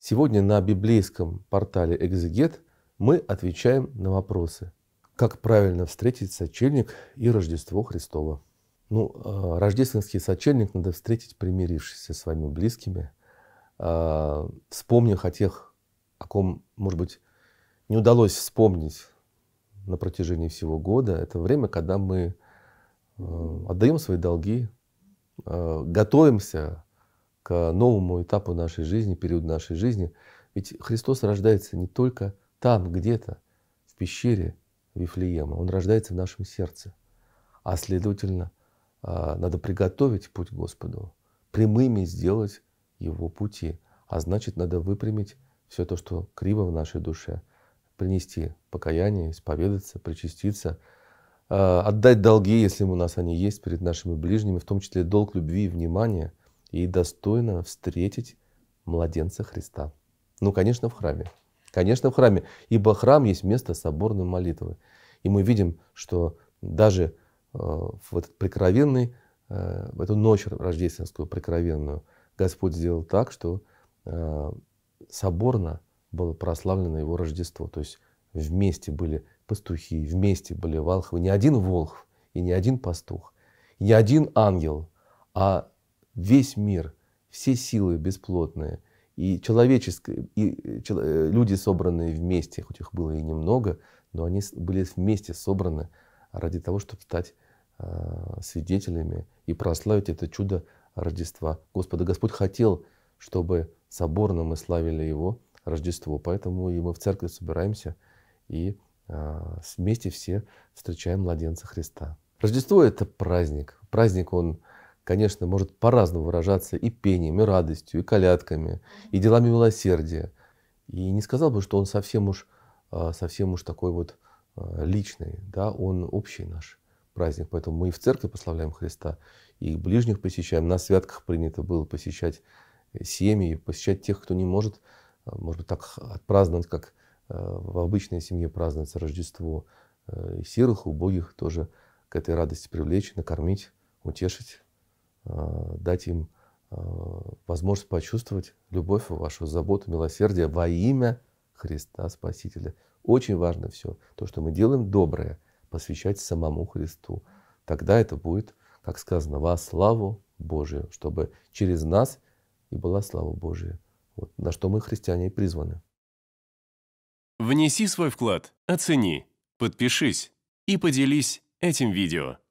Сегодня на библейском портале «Экзегет» мы отвечаем на вопросы. Как правильно встретить сочельник и Рождество Христово? Ну, а, рождественский сочельник надо встретить, примирившись со своими близкими, а, вспомнив о тех, о ком, может быть, не удалось вспомнить на протяжении всего года. Это время, когда мы а, отдаем свои долги, готовимся к новому этапу нашей жизни, периоду нашей жизни. Ведь Христос рождается не только там, где-то, в пещере Вифлеема. Он рождается в нашем сердце. А следовательно, а, надо приготовить путь Господу, прямыми сделать его пути. А значит, надо выпрямить все то, что криво в нашей душе, принести покаяние, исповедаться, причаститься, а, отдать долги, если у нас они есть, перед нашими ближними, в том числе долг любви и внимания – и достойно встретить младенца Христа. Ну, конечно, в храме. Конечно, в храме. Ибо храм есть место соборной молитвы. И мы видим, что даже э, в этот прикровенный, э, в эту ночь рождественскую прекровенную Господь сделал так, что э, соборно было прославлено его Рождество. То есть вместе были пастухи, вместе были волхвы. Не один волхв и не один пастух, и не один ангел, а весь мир, все силы бесплотные и человеческие, и э, э, люди, собранные вместе, хоть их было и немного, но они были вместе собраны ради того, чтобы стать э, свидетелями и прославить это чудо Рождества Господа. Господь хотел, чтобы соборно мы славили Его Рождество, поэтому и мы в церкви собираемся и вместе все встречаем младенца Христа. Рождество — это праздник. Праздник, он конечно, может по-разному выражаться и пением, и радостью, и колядками, и делами милосердия. И не сказал бы, что он совсем уж, а, совсем уж такой вот а, личный, да, он общий наш праздник. Поэтому мы и в церкви прославляем Христа, и ближних посещаем. На святках принято было посещать э, семьи, посещать тех, кто не может, а, может быть, так отпраздновать, как э, в обычной семье празднуется Рождество. Э, и сирых, убогих тоже к этой радости привлечь, накормить, утешить. А, дать им а, возможность почувствовать любовь вашу, заботу, милосердие во имя Христа Спасителя. Очень важно все. То, что мы делаем доброе, посвящать самому Христу. Тогда это будет, как сказано, во славу Божию, чтобы через нас и была слава Божия. Вот, на что мы, христиане, и призваны. Внеси свой вклад, оцени, подпишись и поделись этим видео.